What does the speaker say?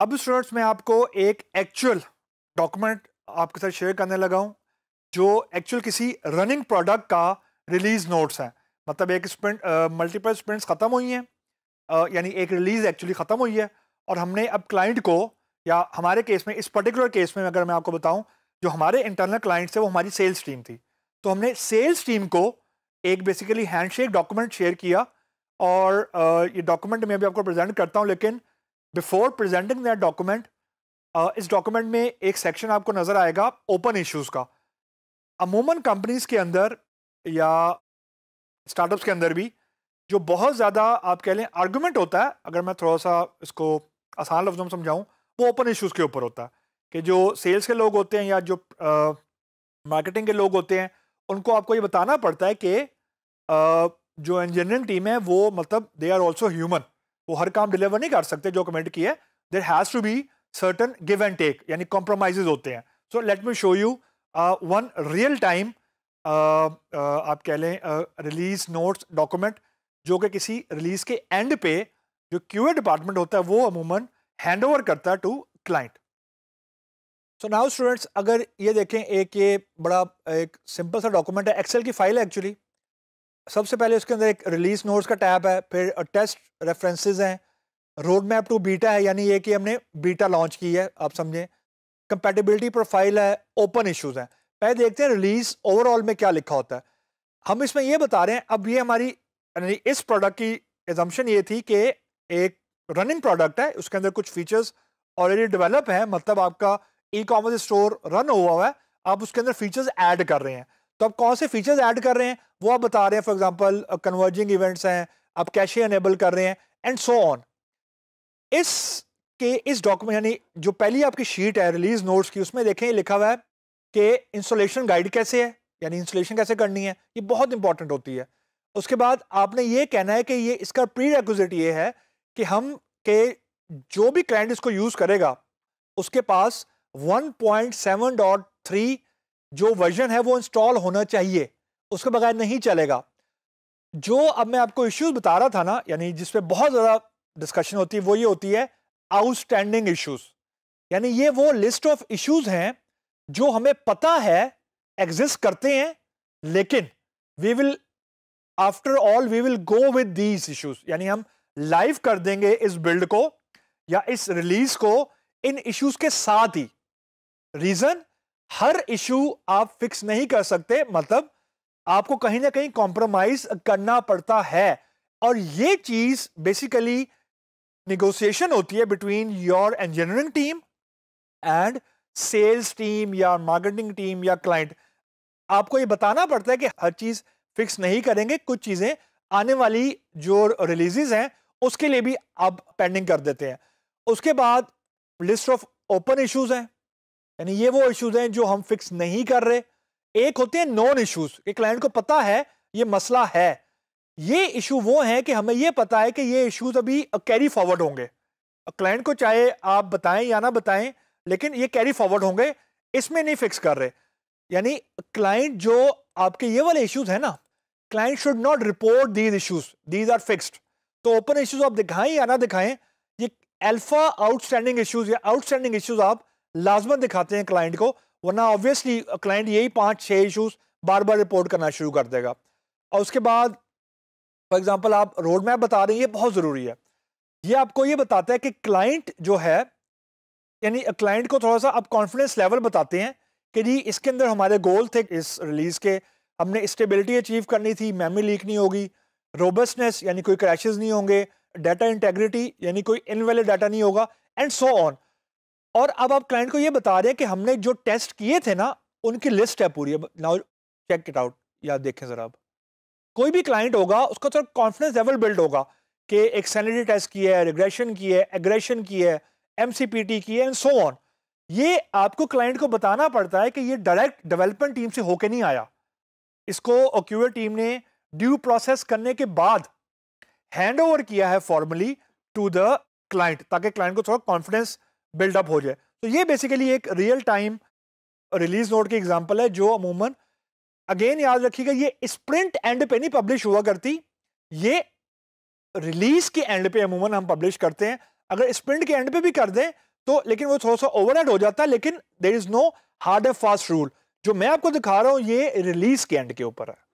अब स्टूडेंट्स मैं आपको एक एक्चुअल डॉक्यूमेंट आपके साथ शेयर करने लगा हूँ जो एक्चुअल किसी रनिंग प्रोडक्ट का रिलीज नोट्स है मतलब एक स्प्रिंट मल्टीपल स्प्रिंट्स ख़त्म हुई हैं यानी एक रिलीज़ एक्चुअली ख़त्म हुई है और हमने अब क्लाइंट को या हमारे केस में इस पर्टिकुलर केस में अगर मैं आपको बताऊं जो हमारे इंटरनल क्लाइंट थे वो हमारी सेल्स टीम थी तो हमने सेल्स टीम को एक बेसिकली हैंडशेक डॉक्यूमेंट शेयर किया और ये डॉक्यूमेंट मैं भी आपको प्रेजेंट करता हूँ लेकिन बिफोर प्रेजेंटिंग दैट डॉक्यूमेंट इस डॉक्यूमेंट में एक सेक्शन आपको नज़र आएगा ओपन इश्यूज़ का अमूमन कंपनीज़ के अंदर या स्टार्टअप्स के अंदर भी जो बहुत ज़्यादा आप कह लें आर्गूमेंट होता है अगर मैं थोड़ा सा इसको आसान लफ्ज़ों में समझाऊँ वो ओपन इश्यूज़ के ऊपर होता है कि जो सेल्स के लोग होते हैं या जो मार्केटिंग के लोग होते हैं उनको आपको ये बताना पड़ता है कि आ, जो इंजीनियरिंग टीम है वो मतलब दे आर ऑल्सो ह्यूमन वो हर काम डिलीवर नहीं कर सकते जो कमेंट किए there has to be certain give and take यानी कॉम्प्रोमाइज होते हैं so let me show you one real time आप कह लें रिलीज नोट्स डॉक्यूमेंट जो कि किसी रिलीज के एंड पे जो क्यूए डिपार्टमेंट होता है वो अमूमन हैंड ओवर करता है to client so now students अगर ये देखें एक ये बड़ा एक सिंपल सा डॉक्यूमेंट है एक्सेल की फाइल है एक्चुअली सबसे पहले उसके अंदर एक रिलीज नोट्स का टैब है फिर टेस्ट रेफरेंसेस हैं रोड मैप टू बीटा है यानी ये कि हमने बीटा लॉन्च की है आप समझें कंपेटेबिलिटी प्रोफाइल है ओपन इश्यूज हैं पहले देखते हैं रिलीज ओवरऑल में क्या लिखा होता है हम इसमें ये बता रहे हैं अब ये हमारी यानी इस प्रोडक्ट की एजम्पन ये थी कि एक रनिंग प्रोडक्ट है उसके अंदर कुछ फीचर्स ऑलरेडी डेवलप हैं मतलब आपका ई कॉमर्स स्टोर रन हुआ हुआ है आप उसके अंदर फीचर्स ऐड कर रहे हैं तो आप कौन से फीचर्स ऐड कर रहे हैं वो आप बता रहे हैं फॉर एग्जांपल कन्वर्जिंग इवेंट्स हैं आप कैशे अनेबल कर रहे हैं एंड सो ऑन इस के इस डॉक्यूमेंट यानी जो पहली आपकी शीट है रिलीज नोट्स की उसमें देखें लिखा हुआ है कि इंस्टॉलेशन गाइड कैसे है यानी इंस्टॉलेशन कैसे करनी है ये बहुत इंपॉर्टेंट होती है उसके बाद आपने ये कहना है कि ये इसका प्री रिक्विजिट ये है कि हम के जो भी क्लाइंट इसको यूज़ करेगा उसके पास 1.7.3 जो वर्जन है वो इंस्टॉल होना चाहिए उसके बगैर नहीं चलेगा जो अब मैं आपको इश्यूज बता रहा था ना यानी जिस पे बहुत ज़्यादा डिस्कशन होती है वो ये होती है आउटस्टैंडिंग इश्यूज यानी ये वो लिस्ट ऑफ इश्यूज हैं जो हमें पता है एग्जिस्ट करते हैं लेकिन we will after all we will go with these issues यानी हम लाइव कर देंगे इस बिल्ड को या इस रिलीज को इन इश्यूज के साथ ही रीजन हर इशू आप फिक्स नहीं कर सकते मतलब आपको कहीं ना कहीं कॉम्प्रोमाइज करना पड़ता है और ये चीज बेसिकली निगोसिएशन होती है between your engineering team and sales team या मार्केटिंग टीम या क्लाइंट आपको ये बताना पड़ता है कि हर चीज फिक्स नहीं करेंगे कुछ चीजें आने वाली जो रिलीजेज हैं उसके लिए भी आप पेंडिंग कर देते हैं उसके बाद लिस्ट ऑफ ओपन इश्यूज हैं यानी ये वो इश्यूज हैं जो हम फिक्स नहीं कर रहे एक होते हैं नॉन इश्यूज एक क्लाइंट को पता है ये मसला है ये इशू वो है कि हमें ये पता है कि ये इश्यूज अभी कैरी फॉरवर्ड होंगे क्लाइंट को चाहे आप बताएं या ना बताएं लेकिन ये कैरी फॉरवर्ड होंगे इसमें नहीं फिक्स कर रहे यानी क्लाइंट जो आपके ये वाले इश्यूज हैं ना client should not report these issues these are fixed तो ओपन इश्यूज आप दिखाएं या ना दिखाएं ये अल्फा आउटस्टैंडिंग इश्यूज या आउटस्टैंडिंग इश्यूज आप लाजमत दिखाते हैं क्लाइंट को वरना ऑब्वियसली क्लाइंट यही पाँच छः इशूज़ बार बार रिपोर्ट करना शुरू कर देगा और उसके बाद फॉर एग्ज़ाम्पल आप रोड मैप बता रहे हैं ये बहुत ज़रूरी है ये आपको ये बताता है कि क्लाइंट जो है यानी क्लाइंट को थोड़ा सा आप कॉन्फिडेंस लेवल बताते हैं कि जी इसके अंदर हमारे गोल थे इस रिलीज़ के हमने स्टेबिलिटी अचीव करनी थी मेमोरी लीक नहीं होगी रोबस्टनेस यानी कोई क्रैशेज नहीं होंगे डाटा इंटेग्रिटी यानी कोई इनवेलिड डाटा नहीं होगा एंड सो ऑन और अब आप क्लाइंट को ये बता रहे हैं कि हमने जो टेस्ट किए थे ना उनकी लिस्ट है पूरी नाउ चेक इट आउट या देखें ज़रा आप कोई भी क्लाइंट होगा उसका थोड़ा कॉन्फिडेंस लेवल बिल्ड होगा कि एक सैनिटी टेस्ट किया है रिग्रेशन किया है एग्रेशन किया है एम की है एंड सो ऑन ये आपको क्लाइंट को बताना पड़ता है कि ये डायरेक्ट डेवलपमेंट टीम से होके नहीं आया इसको ओक्यूए टीम ने ड्यू प्रोसेस करने के बाद हैंड ओवर किया है फॉर्मली टू द क्लाइंट ताकि क्लाइंट को थोड़ा कॉन्फिडेंस बिल्डअप हो जाए तो ये बेसिकली एक रियल टाइम रिलीज नोट की एग्जाम्पल है जो अमूमन अगेन याद रखिएगा ये स्प्रिंट एंड पे नहीं पब्लिश हुआ करती ये रिलीज के एंड पे अमूमन हम पब्लिश करते हैं अगर स्प्रिंट के एंड पे भी कर दें तो लेकिन वो थोड़ा सा ओवरहेड हो जाता है लेकिन there is no hard and fast rule जो मैं आपको दिखा रहा हूं ये रिलीज के एंड के ऊपर है